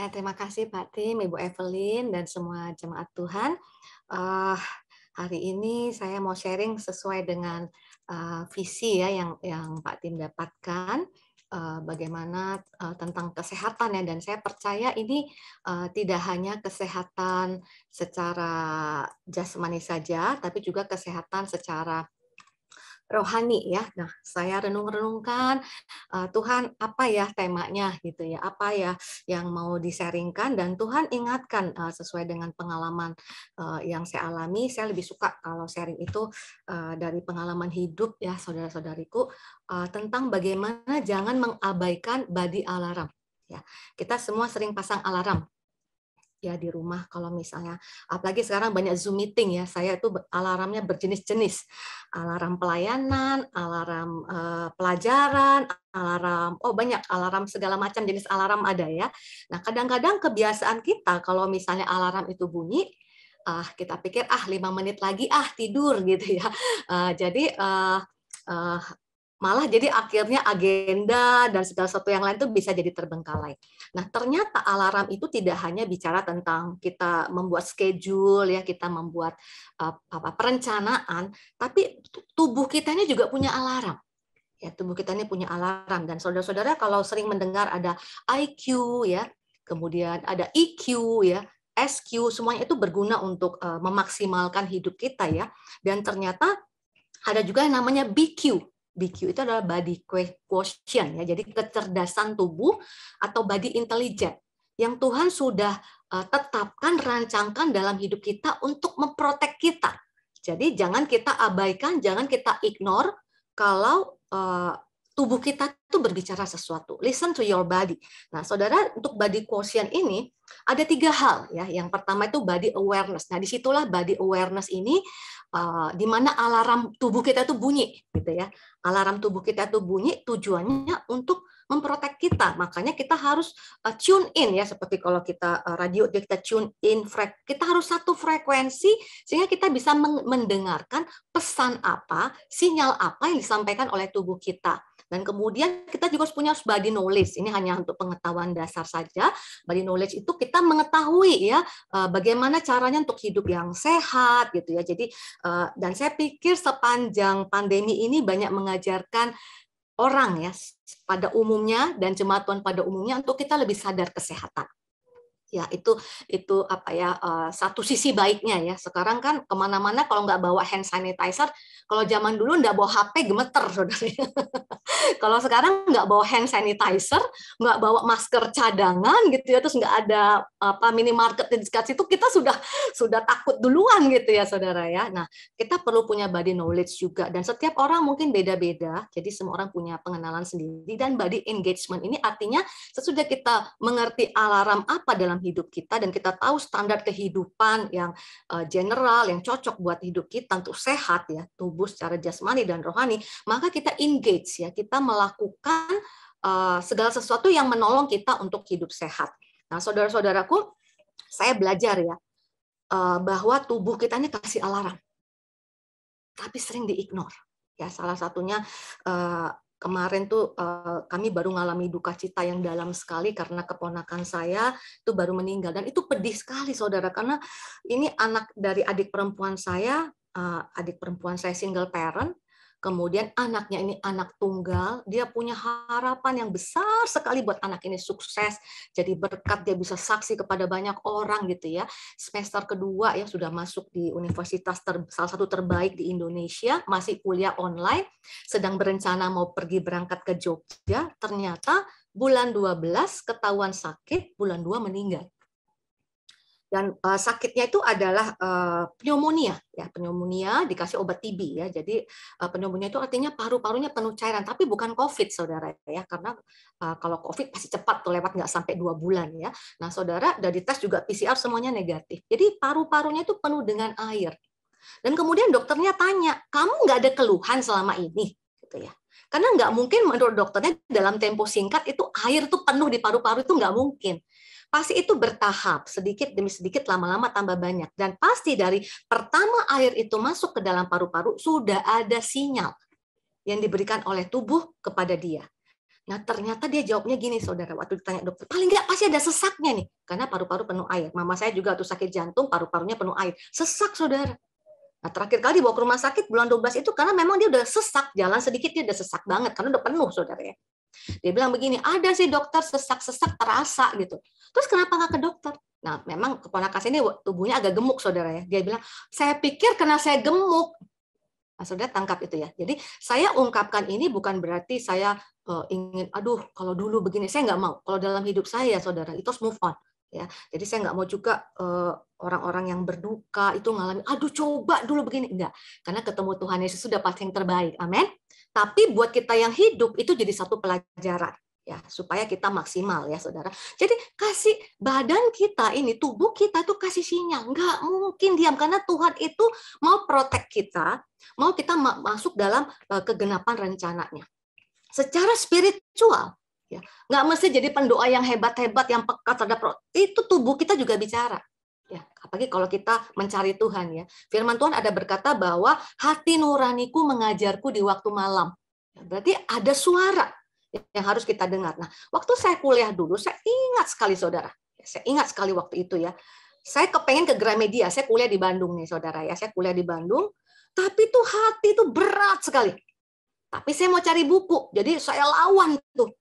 Ya, terima kasih Pak Tim, Ibu Evelyn, dan semua jemaat Tuhan. Uh, hari ini saya mau sharing sesuai dengan uh, visi ya yang yang Pak Tim dapatkan uh, bagaimana uh, tentang kesehatan ya dan saya percaya ini uh, tidak hanya kesehatan secara jasmani saja tapi juga kesehatan secara rohani ya. Nah, saya renung-renungkan uh, Tuhan apa ya temanya gitu ya, apa ya yang mau diseringkan dan Tuhan ingatkan uh, sesuai dengan pengalaman uh, yang saya alami. Saya lebih suka kalau sharing itu uh, dari pengalaman hidup ya, saudara-saudariku uh, tentang bagaimana jangan mengabaikan body alarm. Ya, kita semua sering pasang alarm ya di rumah kalau misalnya apalagi sekarang banyak Zoom meeting ya saya itu alarmnya berjenis-jenis alarm pelayanan alarm eh, pelajaran alarm oh banyak alarm segala macam jenis alarm ada ya nah kadang-kadang kebiasaan kita kalau misalnya alarm itu bunyi ah kita pikir ah lima menit lagi ah tidur gitu ya uh, jadi uh, uh, malah jadi akhirnya agenda dan segala sesuatu yang lain itu bisa jadi terbengkalai. Nah, ternyata alarm itu tidak hanya bicara tentang kita membuat schedule ya, kita membuat uh, apa perencanaan, tapi tubuh kita ini juga punya alarm. Ya, tubuh kita ini punya alarm dan saudara-saudara kalau sering mendengar ada IQ ya, kemudian ada EQ ya, SQ semuanya itu berguna untuk eh, memaksimalkan hidup kita ya. Dan ternyata ada juga yang namanya BQ BQ itu adalah body quotient ya. Jadi kecerdasan tubuh atau body intelligence yang Tuhan sudah eh, tetapkan, rancangkan dalam hidup kita untuk memprotek kita. Jadi jangan kita abaikan, jangan kita ignore kalau uh, tubuh kita itu berbicara sesuatu. Listen to your body. Nah, saudara, untuk body quotient ini ada tiga hal ya. Yang pertama itu body awareness. Nah, disitulah body awareness ini uh, di mana alarm tubuh kita itu bunyi gitu ya. Alarm tubuh kita itu bunyi tujuannya untuk memprotek kita. Makanya kita harus uh, tune in ya seperti kalau kita uh, radio kita tune in frek kita harus satu frekuensi sehingga kita bisa mendengarkan pesan apa, sinyal apa yang disampaikan oleh tubuh kita. Dan kemudian kita juga harus punya body knowledge. Ini hanya untuk pengetahuan dasar saja. Body knowledge itu kita mengetahui ya eh, bagaimana caranya untuk hidup yang sehat gitu ya. Jadi eh, dan saya pikir sepanjang pandemi ini banyak mengajarkan orang ya pada umumnya dan jemaat Tuhan pada umumnya untuk kita lebih sadar kesehatan ya itu itu apa ya satu sisi baiknya ya sekarang kan kemana-mana kalau nggak bawa hand sanitizer kalau zaman dulu nggak bawa HP gemeter saudara kalau sekarang nggak bawa hand sanitizer nggak bawa masker cadangan gitu ya terus nggak ada apa minimarket di dekat situ kita sudah sudah takut duluan gitu ya saudara ya nah kita perlu punya body knowledge juga dan setiap orang mungkin beda-beda jadi semua orang punya pengenalan sendiri dan body engagement ini artinya sesudah kita mengerti alarm apa dalam hidup kita dan kita tahu standar kehidupan yang eh, general yang cocok buat hidup kita untuk sehat ya tubuh secara jasmani dan rohani maka kita engage ya kita melakukan eh, segala sesuatu yang menolong kita untuk hidup sehat nah saudara-saudaraku saya belajar ya eh, bahwa tubuh kita ini kasih alarm tapi sering diignore ya salah satunya kemarin tuh uh, kami baru mengalami duka cita yang dalam sekali karena keponakan saya itu baru meninggal dan itu pedih sekali saudara karena ini anak dari adik perempuan saya uh, adik perempuan saya single parent kemudian anaknya ini anak tunggal, dia punya harapan yang besar sekali buat anak ini sukses, jadi berkat dia bisa saksi kepada banyak orang gitu ya. Semester kedua ya sudah masuk di universitas ter, salah satu terbaik di Indonesia, masih kuliah online, sedang berencana mau pergi berangkat ke Jogja, ternyata bulan 12 ketahuan sakit, bulan 2 meninggal dan uh, sakitnya itu adalah uh, pneumonia ya pneumonia dikasih obat TB ya jadi uh, pneumonia itu artinya paru-parunya penuh cairan tapi bukan COVID saudara ya karena uh, kalau COVID pasti cepat tuh lewat nggak sampai dua bulan ya nah saudara dari tes juga PCR semuanya negatif jadi paru-parunya itu penuh dengan air dan kemudian dokternya tanya kamu nggak ada keluhan selama ini gitu ya karena nggak mungkin menurut dokternya dalam tempo singkat itu air tuh penuh di paru-paru itu nggak mungkin pasti itu bertahap sedikit demi sedikit lama-lama tambah banyak dan pasti dari pertama air itu masuk ke dalam paru-paru sudah ada sinyal yang diberikan oleh tubuh kepada dia. Nah ternyata dia jawabnya gini saudara waktu ditanya dokter paling nggak pasti ada sesaknya nih karena paru-paru penuh air. Mama saya juga waktu sakit jantung paru-parunya penuh air sesak saudara. Nah, terakhir kali bawa ke rumah sakit bulan 12 itu karena memang dia udah sesak, jalan sedikit dia udah sesak banget karena udah penuh Saudara ya. Dia bilang begini, ada sih dokter sesak-sesak terasa gitu. Terus kenapa nggak ke dokter? Nah, memang keponakan ini tubuhnya agak gemuk, saudara ya. Dia bilang, saya pikir karena saya gemuk. Nah, saudara tangkap itu ya. Jadi saya ungkapkan ini bukan berarti saya uh, ingin, aduh, kalau dulu begini, saya nggak mau. Kalau dalam hidup saya, saudara, itu harus move on ya jadi saya nggak mau juga orang-orang yang berduka itu ngalami aduh coba dulu begini enggak karena ketemu Tuhan Yesus sudah pasti yang terbaik amin tapi buat kita yang hidup itu jadi satu pelajaran ya supaya kita maksimal ya saudara jadi kasih badan kita ini tubuh kita tuh kasih sinyal nggak mungkin diam karena Tuhan itu mau protek kita mau kita masuk dalam kegenapan rencananya secara spiritual ya nggak mesti jadi pendoa yang hebat-hebat yang peka terhadap itu tubuh kita juga bicara ya apalagi kalau kita mencari Tuhan ya firman Tuhan ada berkata bahwa hati nuraniku mengajarku di waktu malam ya, berarti ada suara yang harus kita dengar nah waktu saya kuliah dulu saya ingat sekali saudara ya, saya ingat sekali waktu itu ya saya kepengen ke Gramedia saya kuliah di Bandung nih saudara ya saya kuliah di Bandung tapi tuh hati itu berat sekali tapi saya mau cari buku jadi saya lawan tuh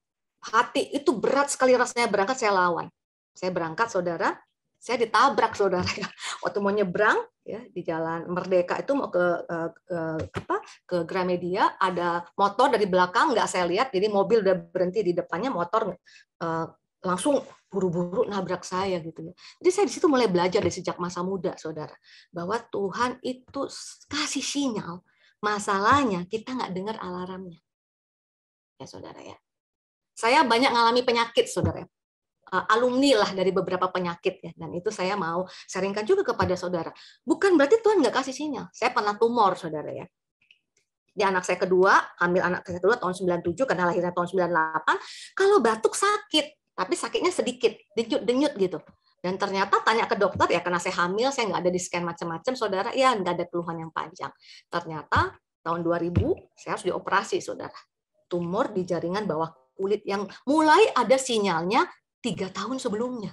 hati itu berat sekali rasanya berangkat saya lawan. Saya berangkat saudara, saya ditabrak saudara ya. waktu mau nyebrang ya di jalan Merdeka itu mau ke, ke, ke apa ke Gramedia ada motor dari belakang nggak saya lihat jadi mobil udah berhenti di depannya motor eh, langsung buru-buru nabrak saya gitu ya. Jadi saya di situ mulai belajar dari sejak masa muda, saudara, bahwa Tuhan itu kasih sinyal. Masalahnya kita nggak dengar alarmnya, ya saudara ya. Saya banyak mengalami penyakit, saudara. Eh, alumni lah dari beberapa penyakit ya dan itu saya mau sharingkan juga kepada saudara bukan berarti Tuhan nggak kasih sinyal saya pernah tumor saudara ya di anak saya kedua, hamil anak saya kedua tahun 97 karena lahirnya tahun 98, kalau batuk sakit, tapi sakitnya sedikit, denyut-denyut gitu. Dan ternyata tanya ke dokter, ya karena saya hamil, saya nggak ada di scan macam-macam, saudara, ya nggak ada keluhan yang panjang. Ternyata tahun 2000, saya harus dioperasi, saudara. Tumor di jaringan bawah kulit yang mulai ada sinyalnya tiga tahun sebelumnya.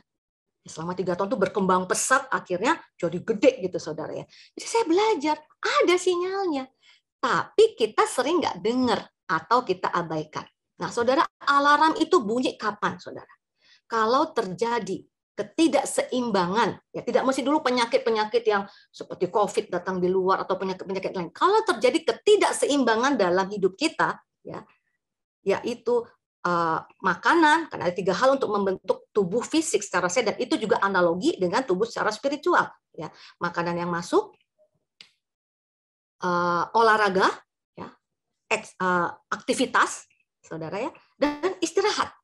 Selama tiga tahun itu berkembang pesat, akhirnya jadi gede gitu saudara ya. Jadi saya belajar, ada sinyalnya. Tapi kita sering nggak dengar atau kita abaikan. Nah saudara, alarm itu bunyi kapan saudara? Kalau terjadi ketidakseimbangan, ya tidak mesti dulu penyakit-penyakit yang seperti COVID datang di luar atau penyakit-penyakit lain. Kalau terjadi ketidakseimbangan dalam hidup kita, ya yaitu Eh, makanan, karena ada tiga hal untuk membentuk tubuh fisik secara sehat dan itu juga analogi dengan tubuh secara spiritual. Ya, makanan yang masuk, uh, olahraga, ya, ex, uh, eh, aktivitas, saudara ya, dan istirahat.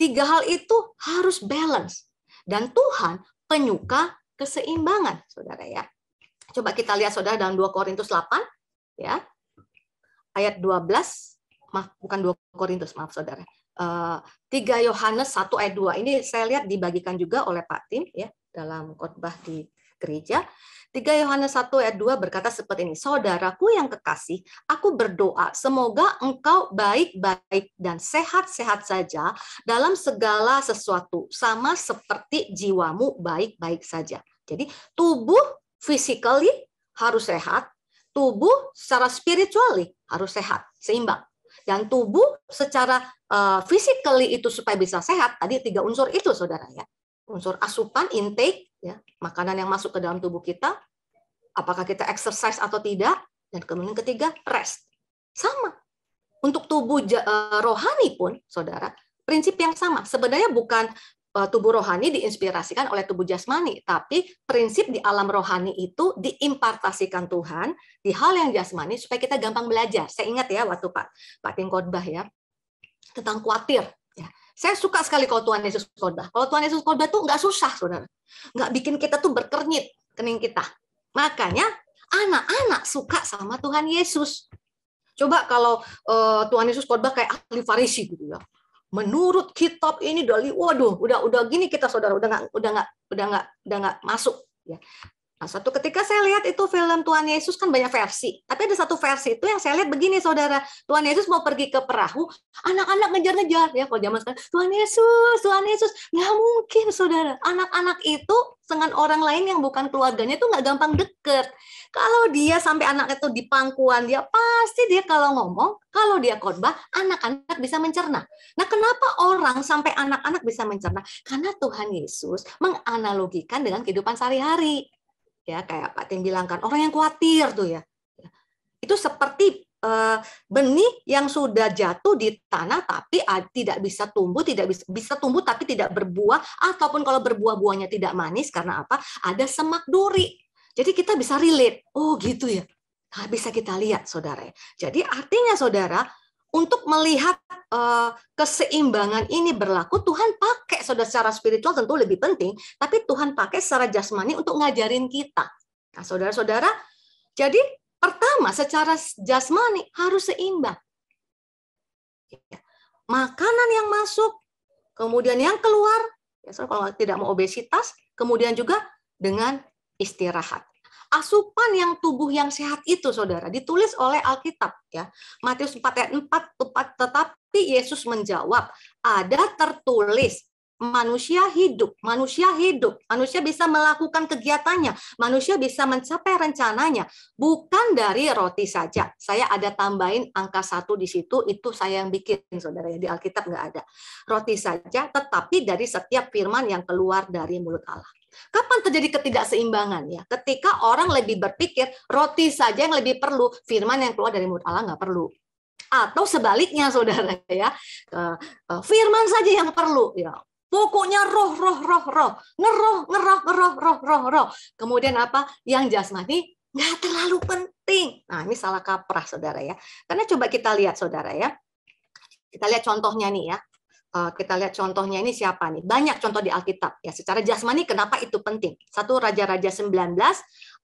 Tiga hal itu harus balance dan Tuhan penyuka keseimbangan, saudara ya. Coba kita lihat saudara dalam 2 Korintus 8, ya, ayat 12 maaf, bukan 2 Korintus, maaf saudara. Uh, eh, 3 Yohanes 1 ayat 2. Ini saya lihat dibagikan juga oleh Pak Tim ya dalam khotbah di gereja. 3 Yohanes 1 ayat 2 berkata seperti ini, Saudaraku yang kekasih, aku berdoa semoga engkau baik-baik dan sehat-sehat saja dalam segala sesuatu, sama seperti jiwamu baik-baik saja. Jadi tubuh physically harus sehat, tubuh secara spiritually harus sehat, seimbang dan tubuh secara uh, itu supaya bisa sehat tadi tiga unsur itu saudara ya unsur asupan intake ya makanan yang masuk ke dalam tubuh kita apakah kita exercise atau tidak dan kemudian ketiga rest sama untuk tubuh eh, rohani pun saudara prinsip yang sama sebenarnya bukan Eh, tubuh rohani diinspirasikan oleh tubuh jasmani, tapi prinsip di alam rohani itu diimpartasikan Tuhan di hal yang jasmani supaya kita gampang belajar. Saya ingat ya waktu Pak Pak Tim khotbah ya tentang khawatir. Ya. Saya suka sekali kalau Tuhan Yesus khotbah. Kalau Tuhan Yesus khotbah tuh nggak susah, saudara. Nggak bikin kita tuh berkernyit kening kita. Makanya anak-anak suka sama Tuhan Yesus. Coba kalau uh, Tuhan Yesus khotbah kayak ahli Farisi gitu ya menurut kitab ini dari waduh udah udah gini kita saudara udah nggak udah nggak udah nggak udah nggak masuk ya Nah, suatu ketika saya lihat itu film Tuhan Yesus kan banyak versi. Tapi ada satu versi itu yang saya lihat begini, saudara. Tuhan Yesus mau pergi ke perahu, anak-anak ngejar-ngejar. Ya, kalau zaman sekarang, Tuhan Yesus, Tuhan Yesus. Nggak mungkin, saudara. Anak-anak itu dengan orang lain yang bukan keluarganya itu nggak gampang deket. Kalau dia sampai anak itu di pangkuan dia, pasti dia kalau ngomong, kalau dia khotbah, anak-anak bisa mencerna. Nah, kenapa orang sampai anak-anak bisa mencerna? Karena Tuhan Yesus menganalogikan dengan kehidupan sehari-hari ya kayak Pak Tim bilang kan orang yang khawatir tuh ya itu seperti eh, benih yang sudah jatuh di tanah tapi tidak bisa tumbuh tidak bisa bisa tumbuh tapi tidak berbuah ataupun kalau berbuah-buahnya tidak manis karena apa ada semak duri jadi kita bisa relate oh gitu ya nah, bisa kita lihat saudara jadi artinya saudara untuk melihat uh, keseimbangan ini berlaku, Tuhan pakai saudara secara spiritual tentu lebih penting, tapi Tuhan pakai secara jasmani untuk ngajarin kita. Nah, saudara-saudara, jadi pertama secara jasmani harus seimbang. Ya, makanan yang masuk, kemudian yang keluar, ya kalau tidak mau obesitas, kemudian juga dengan istirahat asupan yang tubuh yang sehat itu Saudara ditulis oleh Alkitab ya. Matius 4 ayat 4 tetapi Yesus menjawab, ada tertulis manusia hidup, manusia hidup, manusia bisa melakukan kegiatannya, manusia bisa mencapai rencananya, bukan dari roti saja. Saya ada tambahin angka satu di situ, itu saya yang bikin, saudara ya di Alkitab nggak ada roti saja, tetapi dari setiap firman yang keluar dari mulut Allah. Kapan terjadi ketidakseimbangan ya? Ketika orang lebih berpikir roti saja yang lebih perlu, firman yang keluar dari mulut Allah nggak perlu atau sebaliknya saudara ya firman saja yang perlu ya pokoknya roh roh roh roh ngeroh ngeroh ngeroh roh roh roh kemudian apa yang jasmani nggak terlalu penting nah ini salah kaprah saudara ya karena coba kita lihat saudara ya kita lihat contohnya nih ya Eh, kita lihat contohnya ini siapa nih? Banyak contoh di Alkitab ya. Secara jasmani kenapa itu penting? Satu Raja-raja 19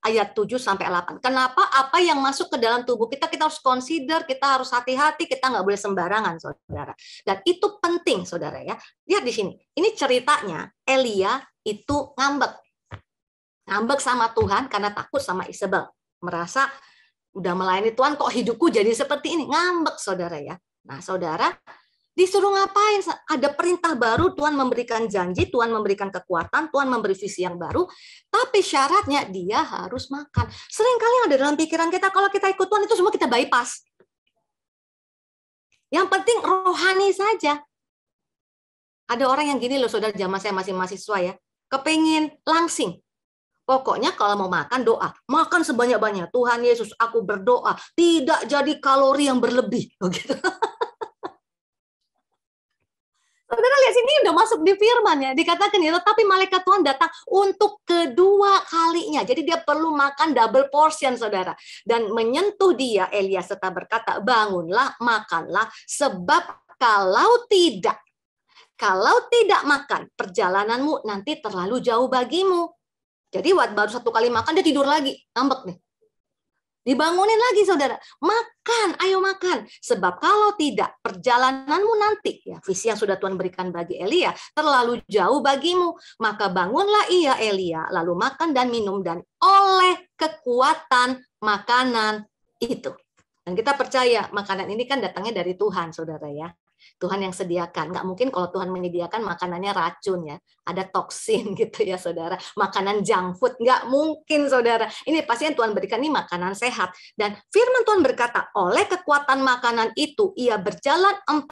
ayat 7 sampai 8. Kenapa apa yang masuk ke dalam tubuh kita kita harus consider, kita harus hati-hati, kita nggak boleh sembarangan, Saudara. Dan itu penting, Saudara ya. Lihat di sini. Ini ceritanya Elia itu ngambek. Ngambek sama Tuhan karena takut sama Isabel. Merasa udah melayani Tuhan kok hidupku jadi seperti ini. Ngambek, Saudara ya. Nah, Saudara, Disuruh ngapain? Ada perintah baru, Tuhan memberikan janji, Tuhan memberikan kekuatan, Tuhan memberi visi yang baru, tapi syaratnya dia harus makan. Seringkali yang ada dalam pikiran kita, kalau kita ikut Tuhan itu semua kita bypass. Yang penting rohani saja. Ada orang yang gini loh, saudara, zaman saya masih mahasiswa ya, kepingin langsing, Pokoknya kalau mau makan doa, makan sebanyak-banyak. Tuhan Yesus, aku berdoa, tidak jadi kalori yang berlebih. Oh, gitu. Saudara lihat sini udah masuk di firman ya. Dikatakan ya, tetapi malaikat Tuhan datang untuk kedua kalinya. Jadi dia perlu makan double portion saudara. Dan menyentuh dia, Elia serta berkata, bangunlah, makanlah, sebab kalau tidak, kalau tidak makan, perjalananmu nanti terlalu jauh bagimu. Jadi buat baru satu kali makan dia tidur lagi, ngambek nih. Dibangunin lagi saudara, makan, ayo makan. Sebab kalau tidak, perjalananmu nanti, ya visi yang sudah Tuhan berikan bagi Elia, terlalu jauh bagimu. Maka bangunlah ia Elia, lalu makan dan minum, dan oleh kekuatan makanan itu. Dan kita percaya makanan ini kan datangnya dari Tuhan, saudara ya. Tuhan yang sediakan. Nggak mungkin kalau Tuhan menyediakan makanannya racun ya, ada toksin gitu ya saudara. Makanan junk food nggak mungkin saudara. Ini pasti yang Tuhan berikan ini makanan sehat. Dan Firman Tuhan berkata, oleh kekuatan makanan itu ia berjalan 40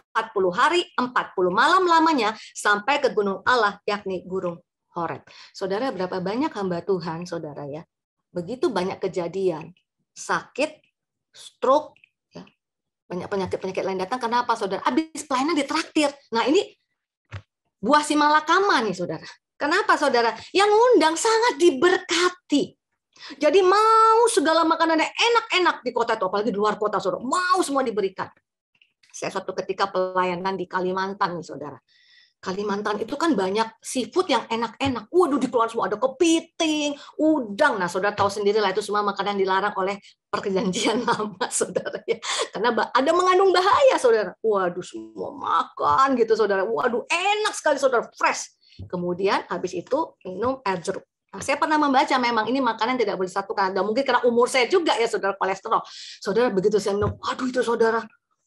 hari, 40 malam lamanya sampai ke gunung Allah yakni Gunung Horeb. Saudara berapa banyak hamba Tuhan saudara ya? Begitu banyak kejadian sakit, stroke, banyak penyakit-penyakit lain datang. Kenapa, saudara? Habis pelayanan ditraktir. Nah, ini buah si malakama nih, saudara. Kenapa, saudara? Yang undang sangat diberkati. Jadi mau segala makanannya enak-enak di kota itu, apalagi di luar kota, saudara. Mau semua diberikan. Saya suatu ketika pelayanan di Kalimantan, nih, saudara. Kalimantan itu kan banyak seafood yang enak-enak. Waduh, dikeluarkan semua ada kepiting, udang. Nah, saudara tahu sendiri lah itu semua makanan dilarang oleh perjanjian lama, saudara. Ya. Karena ada mengandung bahaya, saudara. Waduh, semua makan gitu, saudara. Waduh, enak sekali, saudara. Fresh. Kemudian habis itu minum air jeruk. Nah, saya pernah membaca memang ini makanan tidak boleh disatukan. Dan mungkin karena umur saya juga ya saudara kolesterol. Saudara begitu saya minum, waduh itu saudara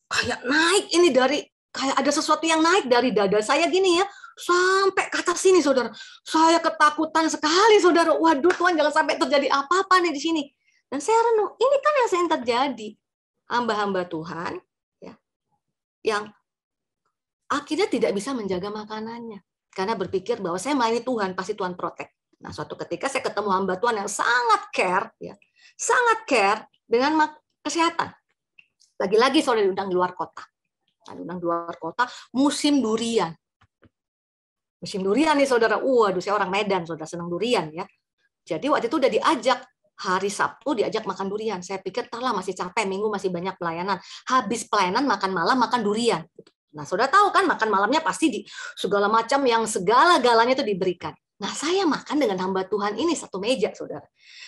kayak naik ini dari kayak ada sesuatu yang naik dari dada saya gini ya sampai ke atas sini saudara saya ketakutan sekali saudara waduh Tuhan jangan sampai terjadi apa-apa nih di sini dan saya renung ini kan yang sering terjadi hamba-hamba Tuhan ya yang akhirnya tidak bisa menjaga makanannya karena berpikir bahwa saya melayani Tuhan pasti Tuhan protek nah suatu ketika saya ketemu hamba Tuhan yang sangat care ya sangat care dengan kesehatan lagi-lagi saudara diundang di luar kota Padunang luar kota, musim durian. Musim durian nih saudara. Waduh, saya orang Medan, saudara senang durian ya. Jadi waktu itu udah diajak hari Sabtu diajak makan durian. Saya pikir telah masih capek, minggu masih banyak pelayanan. Habis pelayanan makan malam makan durian. Nah, saudara tahu kan makan malamnya pasti di segala macam yang segala-galanya itu diberikan. Nah, saya makan dengan hamba Tuhan ini satu meja, saudara.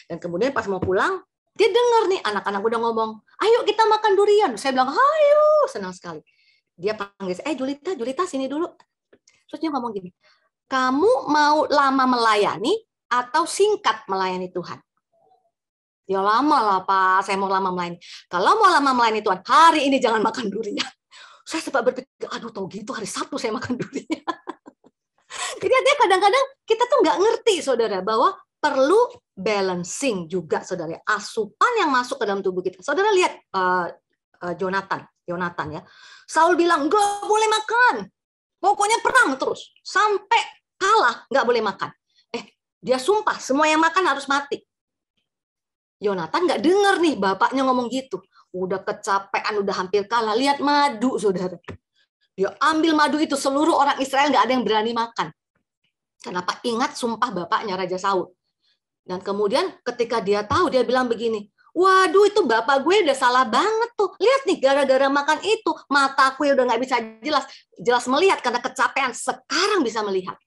Dan kemudian pas mau pulang, dia dengar nih anak-anak udah ngomong, ayo kita makan durian. Saya bilang, ayo, senang sekali dia panggil eh Julita Julita sini dulu terus dia ngomong gini kamu mau lama melayani atau singkat melayani Tuhan ya lama lah Pak saya mau lama melayani kalau mau lama melayani Tuhan hari ini jangan makan durian saya sempat berpikir aduh tau gitu hari Sabtu saya makan durian jadi artinya kadang-kadang kita tuh nggak ngerti saudara bahwa perlu balancing juga saudara asupan yang masuk ke dalam tubuh kita saudara lihat uh, uh, Jonathan Yonatan ya. Saul bilang, nggak boleh makan. Pokoknya perang terus. Sampai kalah, nggak boleh makan. Eh, dia sumpah, semua yang makan harus mati. Yonatan nggak dengar nih bapaknya ngomong gitu. Udah kecapean, udah hampir kalah. Lihat madu, saudara. Dia ambil madu itu, seluruh orang Israel nggak ada yang berani makan. Kenapa? Ingat sumpah bapaknya Raja Saul. Dan kemudian ketika dia tahu, dia bilang begini, Waduh itu bapak gue udah salah banget tuh. Lihat nih gara-gara makan itu mata gue ya udah gak bisa jelas jelas melihat karena kecapean. Sekarang bisa melihat.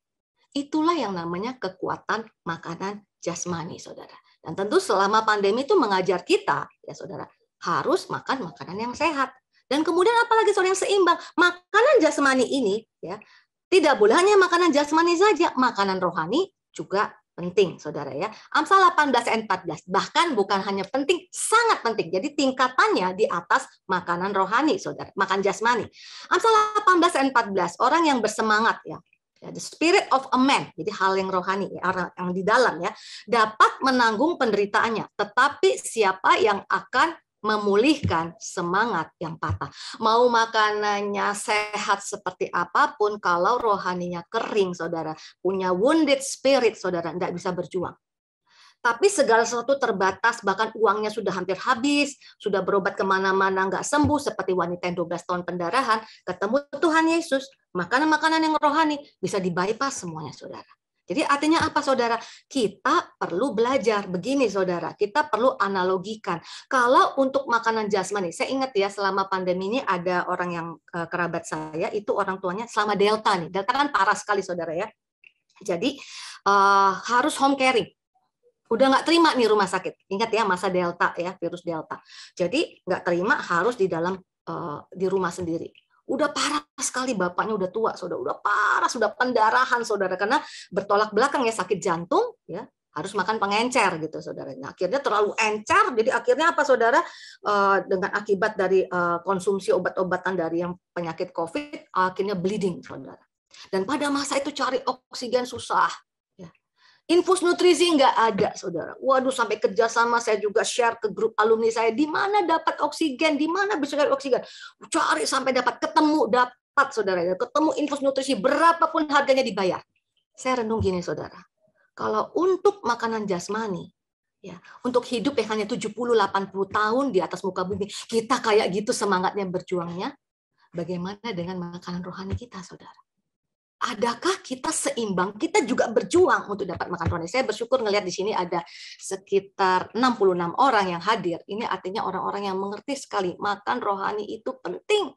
Itulah yang namanya kekuatan makanan jasmani, saudara. Dan tentu selama pandemi itu mengajar kita, ya saudara, harus makan makanan yang sehat. Dan kemudian apalagi soal yang seimbang, makanan jasmani ini ya tidak boleh hanya makanan jasmani saja, makanan rohani juga Penting, saudara ya. Amsal 18 ayat 14. Bahkan bukan hanya penting, sangat penting. Jadi tingkatannya di atas makanan rohani, saudara. Makan jasmani. Amsal 18 ayat 14. Orang yang bersemangat ya. ya. The spirit of a man, jadi hal yang rohani, ya, orang yang di dalam ya, dapat menanggung penderitaannya. Tetapi siapa yang akan memulihkan semangat yang patah. Mau makanannya sehat seperti apapun, kalau rohaninya kering, saudara, punya wounded spirit, saudara, tidak bisa berjuang. Tapi segala sesuatu terbatas, bahkan uangnya sudah hampir habis, sudah berobat kemana-mana, nggak sembuh, seperti wanita yang 12 tahun pendarahan, ketemu Tuhan Yesus, makanan-makanan yang rohani bisa dibypass semuanya, saudara. Jadi artinya apa saudara? Kita perlu belajar begini saudara, kita perlu analogikan. Kalau untuk makanan jasmani, saya ingat ya selama pandemi ini ada orang yang uh, kerabat saya itu orang tuanya selama delta nih. Delta kan parah sekali saudara ya. Jadi uh, harus home caring. Udah nggak terima nih rumah sakit. Ingat ya masa delta ya, virus delta. Jadi nggak terima harus di dalam uh, di rumah sendiri udah parah sekali bapaknya udah tua saudara udah parah sudah pendarahan saudara karena bertolak belakang ya sakit jantung ya harus makan pengencer gitu saudara. Nah, akhirnya terlalu encer, jadi akhirnya apa saudara eh, dengan akibat dari eh, konsumsi obat-obatan dari yang penyakit COVID akhirnya bleeding saudara. Dan pada masa itu cari oksigen susah, Infus nutrisi nggak ada, saudara. Waduh, sampai kerjasama saya juga share ke grup alumni saya. Di mana dapat oksigen? Di mana bisa cari oksigen? Cari sampai dapat, ketemu dapat, saudara. Ketemu infus nutrisi berapapun harganya dibayar. Saya renung gini, saudara. Kalau untuk makanan jasmani, ya untuk hidup yang hanya 70-80 tahun di atas muka bumi, kita kayak gitu semangatnya berjuangnya. Bagaimana dengan makanan rohani kita, saudara? adakah kita seimbang? Kita juga berjuang untuk dapat makan rohani. Saya bersyukur ngelihat di sini ada sekitar 66 orang yang hadir. Ini artinya orang-orang yang mengerti sekali makan rohani itu penting.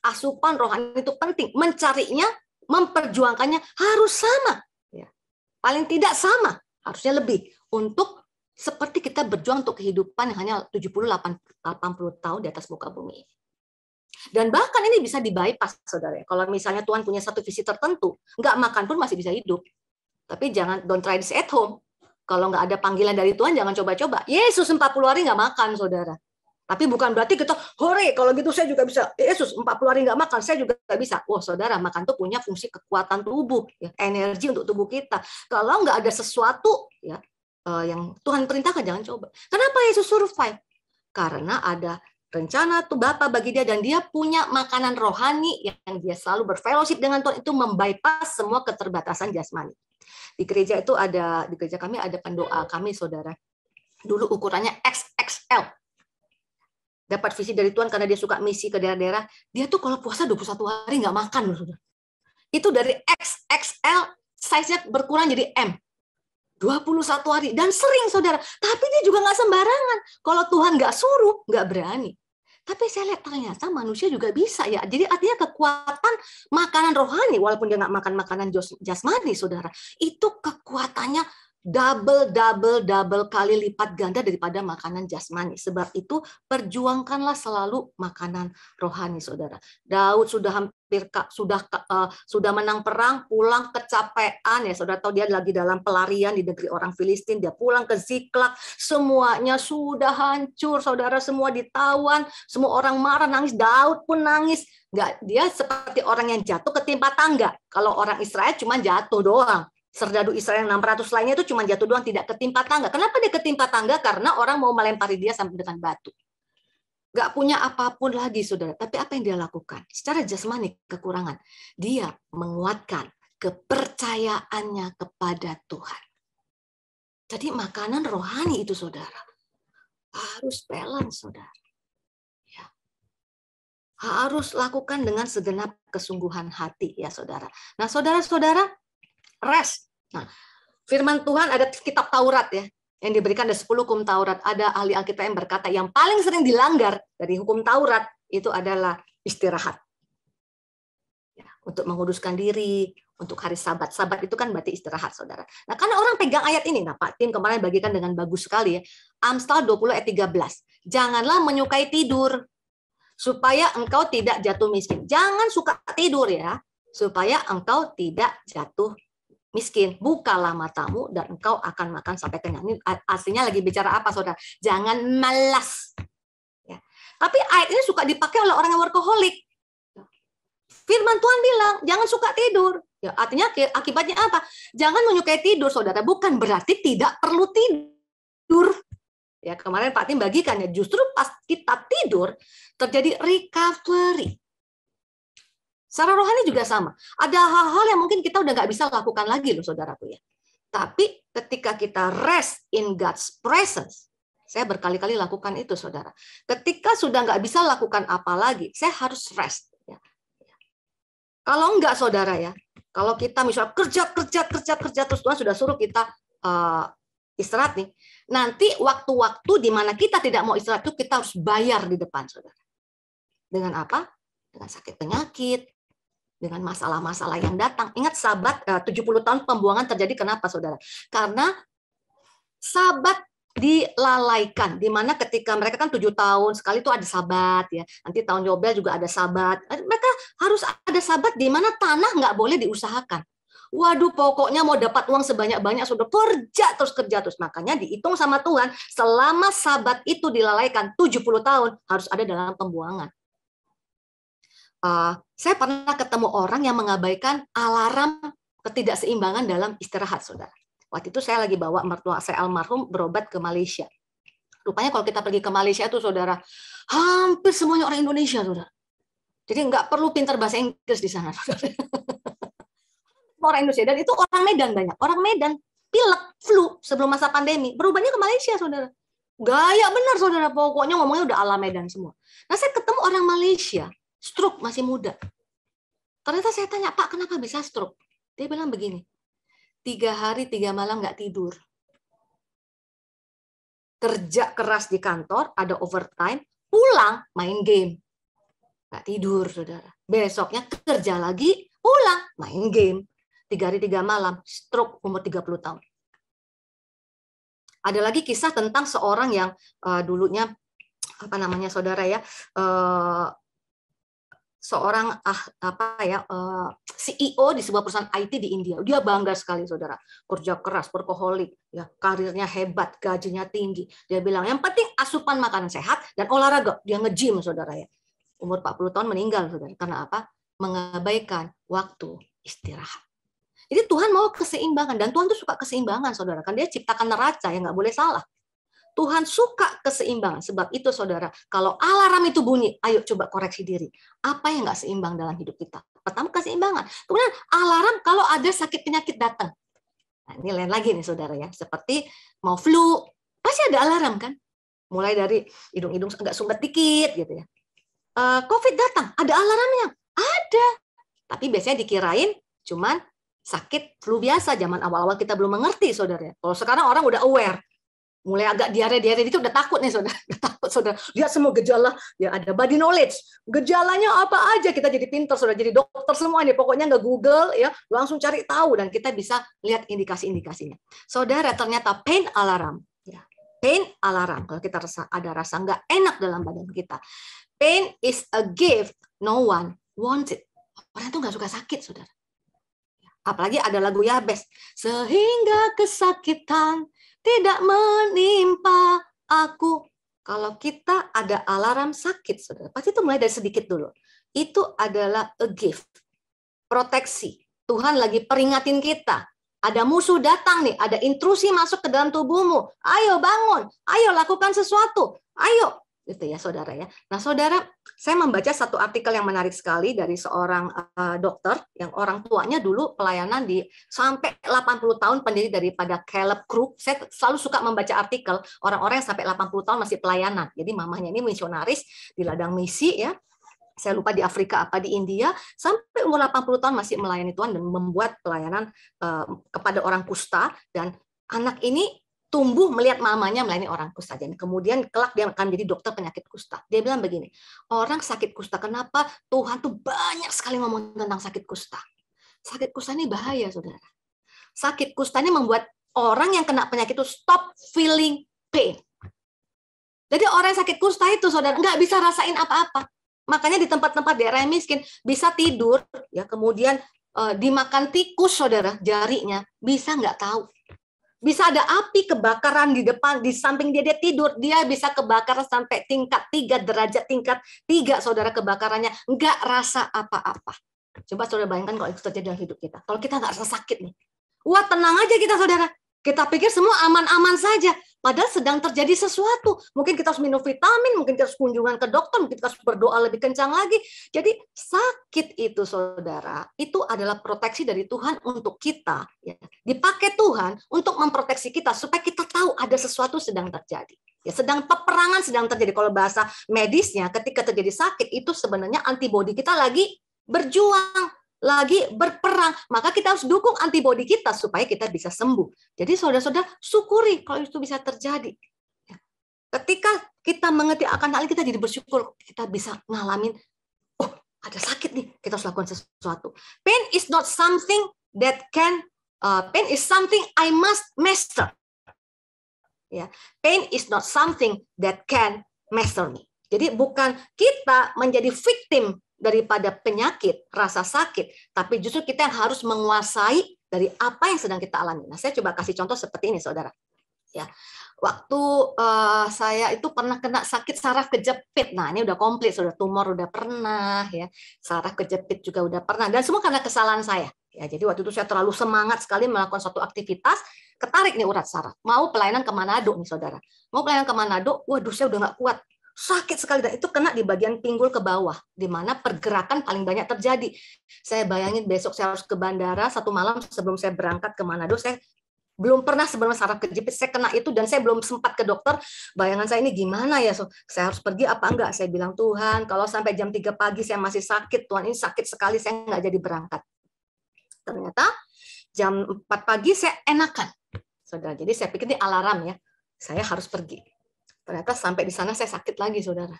Asupan rohani itu penting. Mencarinya, memperjuangkannya harus sama. Ya. Paling tidak sama, harusnya lebih. Untuk seperti kita berjuang untuk kehidupan yang hanya 70-80 tahun di atas muka bumi ini. Dan bahkan ini bisa dibypass, saudara. Kalau misalnya Tuhan punya satu visi tertentu, nggak makan pun masih bisa hidup. Tapi jangan, don't try this at home. Kalau nggak ada panggilan dari Tuhan, jangan coba-coba. Yesus 40 hari nggak makan, saudara. Tapi bukan berarti kita, hore, kalau gitu saya juga bisa. Yesus 40 hari nggak makan, saya juga nggak bisa. Wah, saudara, makan tuh punya fungsi kekuatan tubuh, ya, energi untuk tubuh kita. Kalau nggak ada sesuatu ya eh, yang Tuhan perintahkan, jangan coba. Kenapa Yesus survive? Karena ada rencana tuh bapak bagi dia dan dia punya makanan rohani yang dia selalu berfellowship dengan Tuhan itu membypass semua keterbatasan jasmani. Di gereja itu ada di gereja kami ada pendoa kami saudara. Dulu ukurannya XXL. Dapat visi dari Tuhan karena dia suka misi ke daerah-daerah. Dia tuh kalau puasa 21 hari nggak makan loh saudara. Itu dari XXL size-nya berkurang jadi M. 21 hari dan sering saudara tapi dia juga nggak sembarangan kalau Tuhan nggak suruh nggak berani tapi saya lihat ternyata manusia juga bisa ya. Jadi artinya kekuatan makanan rohani, walaupun dia nggak makan makanan jasmani, saudara, itu kekuatannya double double double kali lipat ganda daripada makanan jasmani. Sebab itu perjuangkanlah selalu makanan rohani, saudara. Daud sudah hampir sudah eh, sudah menang perang, pulang kecapean ya, saudara tahu dia lagi dalam pelarian di negeri orang Filistin, dia pulang ke Ziklag, semuanya sudah hancur, saudara semua ditawan, semua orang marah, nangis. Daud pun nangis. Enggak, dia seperti orang yang jatuh ketimpa tangga. Kalau orang Israel cuma jatuh doang serdadu Israel yang 600 lainnya itu cuma jatuh doang tidak ketimpa tangga. Kenapa dia ketimpa tangga? Karena orang mau melempari dia sampai dengan batu. Gak punya apapun lagi, saudara. Tapi apa yang dia lakukan? Secara jasmani kekurangan, dia menguatkan kepercayaannya kepada Tuhan. Jadi makanan rohani itu, saudara, harus balance, saudara. Ya. Harus lakukan dengan segenap kesungguhan hati, ya, saudara. Nah, saudara-saudara, rest. Nah, firman Tuhan ada kitab Taurat ya, yang diberikan ada 10 hukum Taurat. Ada ahli Alkitab yang berkata yang paling sering dilanggar dari hukum Taurat itu adalah istirahat. Ya, untuk menguduskan diri, untuk hari sabat. Sabat itu kan berarti istirahat, saudara. Nah, karena orang pegang ayat ini, nah Pak Tim kemarin bagikan dengan bagus sekali ya. Amstal 20 ayat 13. Janganlah menyukai tidur, supaya engkau tidak jatuh miskin. Jangan suka tidur ya, supaya engkau tidak jatuh miskin, bukalah matamu dan engkau akan makan sampai kenyang. Ini aslinya lagi bicara apa, saudara? Jangan malas. Ya. Tapi ayat ini suka dipakai oleh orang yang workaholic. Firman Tuhan bilang, jangan suka tidur. Ya, artinya akibatnya apa? Jangan menyukai tidur, saudara. Bukan berarti tidak perlu tidur. Ya, kemarin Pak Tim bagikan ya, justru pas kita tidur terjadi recovery. Secara rohani juga sama. Ada hal-hal yang mungkin kita udah nggak bisa lakukan lagi loh saudaraku ya. Tapi ketika kita rest in God's presence, saya berkali-kali lakukan itu saudara. Ketika sudah nggak bisa lakukan apa lagi, saya harus rest. Ya. Kalau nggak saudara ya, kalau kita misal kerja kerja kerja kerja terus Tuhan sudah suruh kita uh, istirahat nih, nanti waktu-waktu di mana kita tidak mau istirahat itu kita harus bayar di depan saudara. Dengan apa? Dengan sakit penyakit, dengan masalah-masalah yang datang. Ingat sabat 70 eh, tahun pembuangan terjadi kenapa Saudara? Karena sabat dilalaikan di mana ketika mereka kan tujuh tahun sekali itu ada sabat ya nanti tahun Yobel juga ada sabat eh, mereka harus ada sabat di mana tanah nggak boleh diusahakan waduh pokoknya mau dapat uang sebanyak-banyak sudah kerja terus kerja terus makanya dihitung sama Tuhan selama sabat itu dilalaikan 70 tahun harus ada dalam pembuangan uh, saya pernah ketemu orang yang mengabaikan alarm ketidakseimbangan dalam istirahat, saudara. Waktu itu saya lagi bawa mertua saya almarhum berobat ke Malaysia. Rupanya kalau kita pergi ke Malaysia itu, saudara, hampir semuanya orang Indonesia, saudara. Jadi nggak perlu pintar bahasa Inggris di sana, saudara. orang Indonesia dan itu orang Medan banyak, orang Medan pilek, flu sebelum masa pandemi berubahnya ke Malaysia, saudara gaya benar saudara pokoknya ngomongnya udah ala Medan semua. Nah saya ketemu orang Malaysia stroke masih muda. Ternyata saya tanya, Pak kenapa bisa stroke? Dia bilang begini, tiga hari, tiga malam nggak tidur. Kerja keras di kantor, ada overtime, pulang main game. Nggak tidur, saudara. Besoknya kerja lagi, pulang main game. Tiga hari, tiga malam, stroke umur 30 tahun. Ada lagi kisah tentang seorang yang uh, dulunya apa namanya saudara ya uh, seorang ah, apa ya uh, eh, CEO di sebuah perusahaan IT di India. Dia bangga sekali saudara, kerja keras, workaholic, ya karirnya hebat, gajinya tinggi. Dia bilang yang penting asupan makanan sehat dan olahraga. Dia nge-gym saudara ya. Umur 40 tahun meninggal saudara. Karena apa? Mengabaikan waktu istirahat. Jadi Tuhan mau keseimbangan dan Tuhan tuh suka keseimbangan saudara. Kan dia ciptakan neraca yang nggak boleh salah. Tuhan suka keseimbangan. Sebab itu saudara, kalau alarm itu bunyi, ayo coba koreksi diri. Apa yang nggak seimbang dalam hidup kita? Pertama keseimbangan. Kemudian alarm kalau ada sakit penyakit datang. Nah, ini lain lagi nih saudara ya. Seperti mau flu, pasti ada alarm kan? Mulai dari hidung-hidung agak sumbat dikit gitu ya. Eh, COVID datang, ada alarmnya? Ada. Tapi biasanya dikirain cuman sakit flu biasa zaman awal-awal kita belum mengerti saudara. Kalau sekarang orang udah aware, mulai agak diare-diare itu udah takut nih saudara, udah takut saudara. Lihat semua gejala, ya ada body knowledge. Gejalanya apa aja kita jadi pinter saudara, jadi dokter semua nih. Pokoknya nggak Google ya, langsung cari tahu dan kita bisa lihat indikasi-indikasinya. Saudara ternyata pain alarm, ya pain alarm. Kalau kita rasa, ada rasa nggak enak dalam badan kita, pain is a gift, no one wants it. Orang tuh nggak suka sakit saudara. Apalagi ada lagu ya best sehingga kesakitan tidak menimpa aku. Kalau kita ada alarm sakit, saudara, pasti itu mulai dari sedikit dulu. Itu adalah a gift, proteksi. Tuhan lagi peringatin kita. Ada musuh datang nih, ada intrusi masuk ke dalam tubuhmu. Ayo bangun, ayo lakukan sesuatu. Ayo, gitu ya saudara ya. Nah saudara, saya membaca satu artikel yang menarik sekali dari seorang uh, dokter yang orang tuanya dulu pelayanan di sampai 80 tahun pendiri daripada Caleb Crook. Saya selalu suka membaca artikel orang-orang yang sampai 80 tahun masih pelayanan. Jadi mamanya ini misionaris di ladang misi ya. Saya lupa di Afrika apa di India sampai umur 80 tahun masih melayani Tuhan dan membuat pelayanan uh, kepada orang kusta dan anak ini tumbuh melihat mamanya melayani orang kusta. Dan kemudian kelak dia akan jadi dokter penyakit kusta. Dia bilang begini, orang sakit kusta, kenapa Tuhan tuh banyak sekali ngomong tentang sakit kusta. Sakit kusta ini bahaya, saudara. Sakit kustanya membuat orang yang kena penyakit itu stop feeling pain. Jadi orang yang sakit kusta itu, saudara, nggak bisa rasain apa-apa. Makanya di tempat-tempat daerah yang miskin bisa tidur, ya kemudian uh, dimakan tikus, saudara, jarinya bisa nggak tahu bisa ada api kebakaran di depan di samping dia dia tidur dia bisa kebakaran sampai tingkat tiga derajat tingkat tiga saudara kebakarannya nggak rasa apa-apa coba saudara bayangkan kalau itu terjadi dalam hidup kita kalau kita nggak rasa sakit nih wah tenang aja kita saudara kita pikir semua aman-aman saja Padahal sedang terjadi sesuatu. Mungkin kita harus minum vitamin, mungkin kita harus kunjungan ke dokter, mungkin kita harus berdoa lebih kencang lagi. Jadi sakit itu saudara, itu adalah proteksi dari Tuhan untuk kita. Ya. Dipakai Tuhan untuk memproteksi kita supaya kita tahu ada sesuatu sedang terjadi. Ya, sedang peperangan sedang terjadi. Kalau bahasa medisnya, ketika terjadi sakit itu sebenarnya antibodi kita lagi berjuang lagi berperang, maka kita harus dukung antibodi kita supaya kita bisa sembuh. Jadi saudara-saudara, syukuri kalau itu bisa terjadi. Ya. Ketika kita mengerti akan hal ini, kita jadi bersyukur. Kita bisa ngalamin, oh ada sakit nih, kita harus lakukan sesuatu. Pain is not something that can, uh, pain is something I must master. Ya, yeah. pain is not something that can master me. Jadi bukan kita menjadi victim daripada penyakit, rasa sakit, tapi justru kita yang harus menguasai dari apa yang sedang kita alami. Nah, saya coba kasih contoh seperti ini, saudara. Ya, waktu uh, saya itu pernah kena sakit saraf kejepit. Nah, ini udah komplit, sudah tumor udah pernah, ya, saraf kejepit juga udah pernah. Dan semua karena kesalahan saya. Ya, jadi waktu itu saya terlalu semangat sekali melakukan suatu aktivitas, ketarik nih urat saraf. Mau pelayanan ke Manado nih saudara. Mau pelayanan ke Manado, waduh saya udah nggak kuat sakit sekali dan itu kena di bagian pinggul ke bawah di mana pergerakan paling banyak terjadi. Saya bayangin besok saya harus ke bandara satu malam sebelum saya berangkat ke Manado saya belum pernah sebelum saraf kejepit saya kena itu dan saya belum sempat ke dokter bayangan saya ini gimana ya so, saya harus pergi apa enggak saya bilang Tuhan kalau sampai jam 3 pagi saya masih sakit Tuhan ini sakit sekali saya nggak jadi berangkat ternyata jam 4 pagi saya enakan saudara jadi saya pikir ini alarm ya saya harus pergi Ternyata sampai di sana saya sakit lagi, saudara.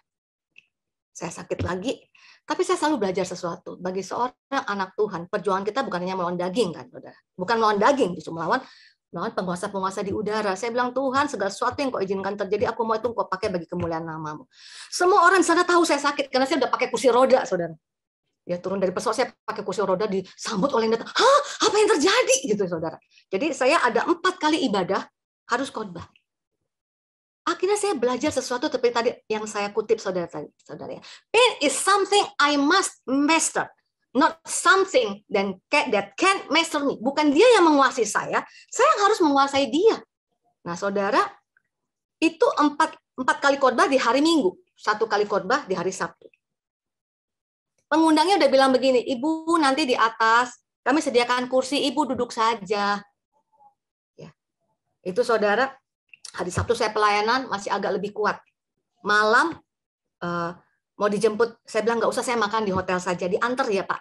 Saya sakit lagi, tapi saya selalu belajar sesuatu. Bagi seorang anak Tuhan, perjuangan kita bukan hanya melawan daging, kan, saudara. Bukan melawan daging, justru melawan melawan penguasa-penguasa di udara. Saya bilang, Tuhan, segala sesuatu yang kau izinkan terjadi, aku mau itu kau pakai bagi kemuliaan namamu. Semua orang sana tahu saya sakit, karena saya udah pakai kursi roda, saudara. Ya turun dari pesawat, saya pakai kursi roda, disambut oleh yang Hah, apa yang terjadi? Gitu, saudara. Jadi saya ada empat kali ibadah, harus khotbah akhirnya saya belajar sesuatu tapi tadi yang saya kutip saudara tadi saudara ya pain is something I must master not something then that can master me bukan dia yang menguasai saya saya harus menguasai dia nah saudara itu empat empat kali khotbah di hari minggu satu kali khotbah di hari sabtu pengundangnya udah bilang begini ibu nanti di atas kami sediakan kursi ibu duduk saja ya itu saudara hari Sabtu saya pelayanan masih agak lebih kuat. Malam uh, mau dijemput, saya bilang nggak usah saya makan di hotel saja, diantar ya Pak.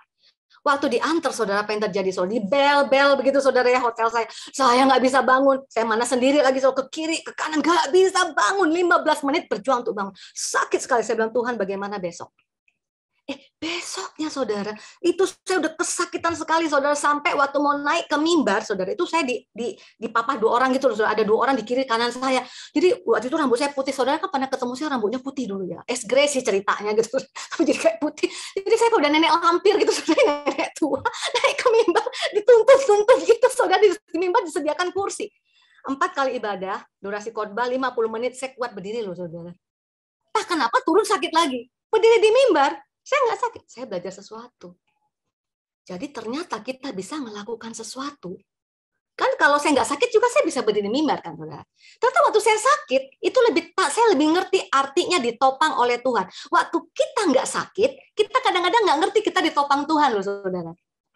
Waktu diantar saudara apa yang terjadi saudara di bel bel begitu saudara ya hotel saya, saya nggak bisa bangun, saya mana sendiri lagi saudara ke kiri ke kanan nggak bisa bangun, 15 menit berjuang untuk bangun, sakit sekali saya bilang Tuhan bagaimana besok. Eh, besoknya saudara, itu saya udah kesakitan sekali saudara sampai waktu mau naik ke mimbar saudara itu saya di di di papa dua orang gitu loh saudara. ada dua orang di kiri kanan saya. Jadi waktu itu rambut saya putih saudara kan pernah ketemu saya rambutnya putih dulu ya. Es grey sih ceritanya gitu. Tapi jadi kayak putih. Jadi saya udah nenek hampir gitu saudara nenek tua naik ke mimbar dituntut-tuntut gitu saudara di mimbar disediakan kursi. Empat kali ibadah, durasi khotbah 50 menit, saya kuat berdiri loh saudara. Entah kenapa turun sakit lagi. Berdiri di mimbar, saya nggak sakit, saya belajar sesuatu. Jadi ternyata kita bisa melakukan sesuatu. Kan kalau saya nggak sakit juga saya bisa berdiri mimbar kan, saudara. Ternyata waktu saya sakit itu lebih tak saya lebih ngerti artinya ditopang oleh Tuhan. Waktu kita nggak sakit, kita kadang-kadang nggak ngerti kita ditopang Tuhan loh, saudara.